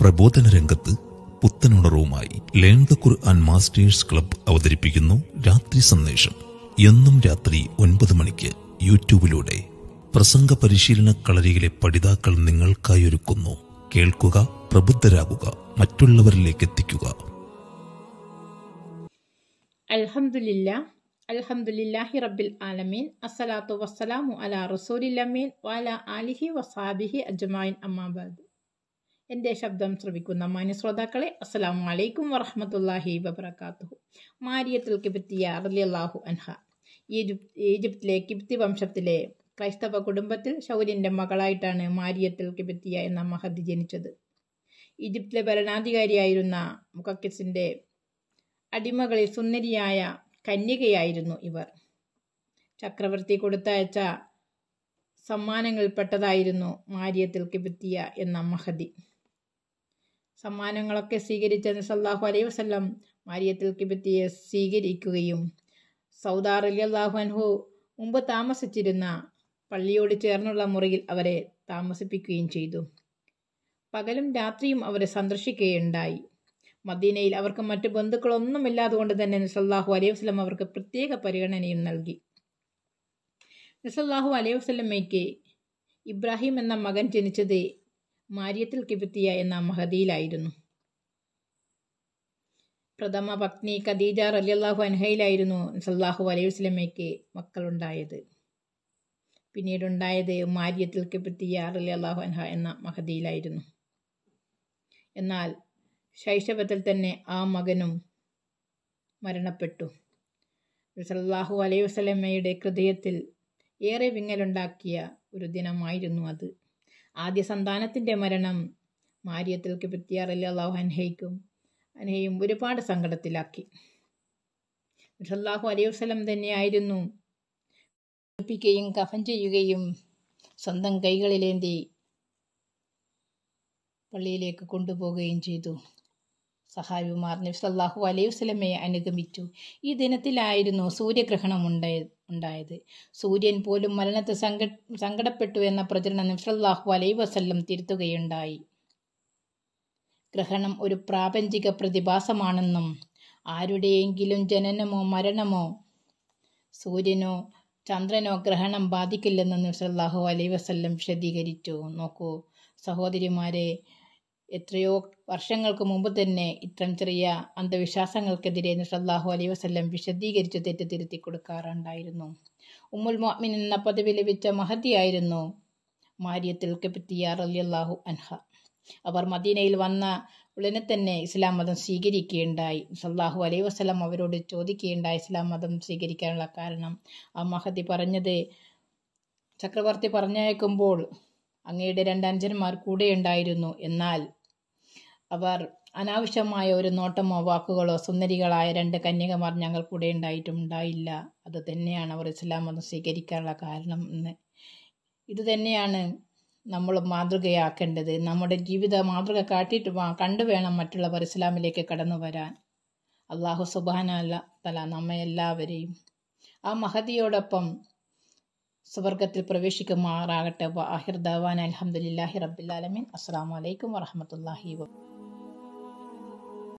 പ്രബോധന രംഗത്ത് പുത്തനുണർവുമായി learn the Quran masters club അവതരിപ്പിക്കുന്നു രാത്രി സന്ദേശം എന്നും രാത്രി ഒൻപത് മണിക്ക് യൂട്യൂബിലൂടെ പ്രസംഗ പരിശീലന കളരിയിലെ പഠിതാക്കൾ നിങ്ങൾക്കായി ഒരുക്കുന്നു കേൾക്കുക പ്രബുദ്ധരാകുക മറ്റുള്ളവരിലേക്ക് എത്തിക്കുക അൽഹമില്ല അൽഹംദുലില്ലാഹി റബ്ബിൽ ആലമീൻ അസ്സലാത്തു വസ്സലാമു അലാ റസൂലില്ലമീൻ വാല ആലിഹി വസാബിഹി അജ്മായിൻ അമ്മാബാദ് എൻ്റെ ശബ്ദം ശ്രവിക്കുന്ന മാന്യശ്രോതാക്കളെ അസ്സാം വലൈക്കും വറഹമത്തല്ലാഹി വബർക്കാത്തു മാരിയത്തിൽ കിബത്തിയ അറലിയല്ലാഹു അൻഹ ഈജിപ്തിലെ കിബ്തി വംശത്തിലെ ക്രൈസ്തവ കുടുംബത്തിൽ ശൗര്യൻ്റെ മകളായിട്ടാണ് മാരിയത്തിൽ കിബത്തിയ എന്ന മഹതി ജനിച്ചത് ഈജിപ്തിലെ ഭരണാധികാരിയായിരുന്ന മുഖക്കിസിൻ്റെ അടിമകളിൽ സുന്ദരിയായ കന്യകയായിരുന്നു ഇവർ ചക്രവർത്തി കൊടുത്തയച്ച പെട്ടതായിരുന്നു മാരിയത്തിൽ കിബത്തിയ എന്ന മഹതി സമ്മാനങ്ങളൊക്കെ സ്വീകരിച്ച നസല്ലാഹു അലൈഹി വസ്ലം മാരിയത്തിൽ കിബത്തിയെ സ്വീകരിക്കുകയും സൗദാർ അലി അൻഹു മുമ്പ് താമസിച്ചിരുന്ന പള്ളിയോട് ചേർന്നുള്ള മുറിയിൽ അവരെ താമസിപ്പിക്കുകയും ചെയ്തു പകലും രാത്രിയും അവരെ സന്ദർശിക്കുകയുണ്ടായി മദീനയിൽ അവർക്ക് മറ്റു ബന്ധുക്കളൊന്നുമില്ലാതെ കൊണ്ട് തന്നെ നസല്ലാഹു അലൈഹി വസ്ലം അവർക്ക് പ്രത്യേക പരിഗണനയും നൽകി നസല്ലാഹു അലൈഹി വസ്ലമയ്ക്ക് ഇബ്രാഹിം എന്ന മകൻ ജനിച്ചത് മാര്യത്തിൽ കിപത്തിയ എന്ന മഹതിയിലായിരുന്നു പ്രഥമ പത്നി ഖദീജ റലിയല്ലാഹു അൻഹയിലായിരുന്നു സല്ലാഹു അലൈഹി വസ്ലമയ്ക്ക് മക്കളുണ്ടായത് പിന്നീടുണ്ടായത് മാരിയത്തിൽ കിബിത്തിയ റലിയല്ലാഹു അൻഹ എന്ന മഹതിയിലായിരുന്നു എന്നാൽ ശൈശവത്തിൽ തന്നെ ആ മകനും മരണപ്പെട്ടു സല്ലാഹു അലൈഹി വസ്ലമയുടെ ഹൃദയത്തിൽ ഏറെ വിങ്ങലുണ്ടാക്കിയ ഒരു ദിനമായിരുന്നു അത് ആദ്യ സന്താനത്തിൻ്റെ മരണം മാരിയത്തിൽ കിപ്തിയാർ അള്ളാഹു അൻഹയ്ക്കും അനഹയും ഒരുപാട് സങ്കടത്തിലാക്കി അലൈഹി അലൈവലം തന്നെയായിരുന്നു ഒപ്പിക്കുകയും കഫൻ ചെയ്യുകയും സ്വന്തം കൈകളിലേന്തി പള്ളിയിലേക്ക് കൊണ്ടുപോവുകയും ചെയ്തു സഹാബിമാർ നബി സല്ലാഹു അനുഗമിച്ചു ഈ ദിനത്തിലായിരുന്നു സൂര്യഗ്രഹണം ഉണ്ടായത് ഉണ്ടായത് സൂര്യൻ പോലും മരണത്തെ സങ്ക സങ്കടപ്പെട്ടു എന്ന പ്രചരണം നിസ്ലാഹു അലൈ വസല്ലം തിരുത്തുകയുണ്ടായി ഗ്രഹണം ഒരു പ്രാപഞ്ചിക പ്രതിഭാസമാണെന്നും ആരുടെയെങ്കിലും ജനനമോ മരണമോ സൂര്യനോ ചന്ദ്രനോ ഗ്രഹണം ബാധിക്കില്ലെന്നും നിസ്ലാഹു അലൈ വസല്ലം വിശദീകരിച്ചു നോക്കൂ സഹോദരിമാരെ എത്രയോ വർഷങ്ങൾക്ക് മുമ്പ് തന്നെ ഇത്തരം ചെറിയ അന്ധവിശ്വാസങ്ങൾക്കെതിരെ നസല്ലാഹു അലൈ വസ്ല്ലം വിശദീകരിച്ച് തെറ്റ് തിരുത്തി കൊടുക്കാറുണ്ടായിരുന്നു ഉമ്മുൽ മോമിൻ എന്ന പദവി ലഭിച്ച മഹതിയായിരുന്നു മാരിയത്തിൽ കെപ്പിത്തിയാർ അലി അള്ളാഹു അൻഹ അവർ മദീനയിൽ വന്ന ഉടനെ തന്നെ ഇസ്ലാം മതം സ്വീകരിക്കുകയുണ്ടായി സല്ലാഹു അലൈ വസ്ലം അവരോട് ചോദിക്കുകയുണ്ടായി ഇസ്ലാം മതം സ്വീകരിക്കാനുള്ള കാരണം ആ മഹതി പറഞ്ഞത് ചക്രവർത്തി പറഞ്ഞയക്കുമ്പോൾ അങ്ങയുടെ രണ്ടഞ്ചന്മാർ ഉണ്ടായിരുന്നു എന്നാൽ അവർ അനാവശ്യമായ ഒരു നോട്ടമോ വാക്കുകളോ സുന്ദരികളായ രണ്ട് കന്യകമാർ കൂടെ ഉണ്ടായിട്ടും ഉണ്ടായില്ല അത് തന്നെയാണ് അവർ ഇസ്ലാം മതം സ്വീകരിക്കാനുള്ള കാരണം എന്ന് ഇത് തന്നെയാണ് നമ്മൾ മാതൃകയാക്കേണ്ടത് നമ്മുടെ ജീവിത മാതൃക കാട്ടിയിട്ട് കണ്ടു വേണം മറ്റുള്ളവർ ഇസ്ലാമിലേക്ക് കടന്നു വരാൻ അള്ളാഹു സുബാനല്ല തല നമ്മെ എല്ലാവരെയും ആ മഹതിയോടൊപ്പം സ്വർഗത്തിൽ പ്രവേശിക്കുമാറാകട്ടെ അഹിർ ദവാൻ അലഹമുല്ലാഹി റബ്ബുലാലമീൻ അസ്സാം വലൈക്കും വറഹമത്തല്ലാഹി വാ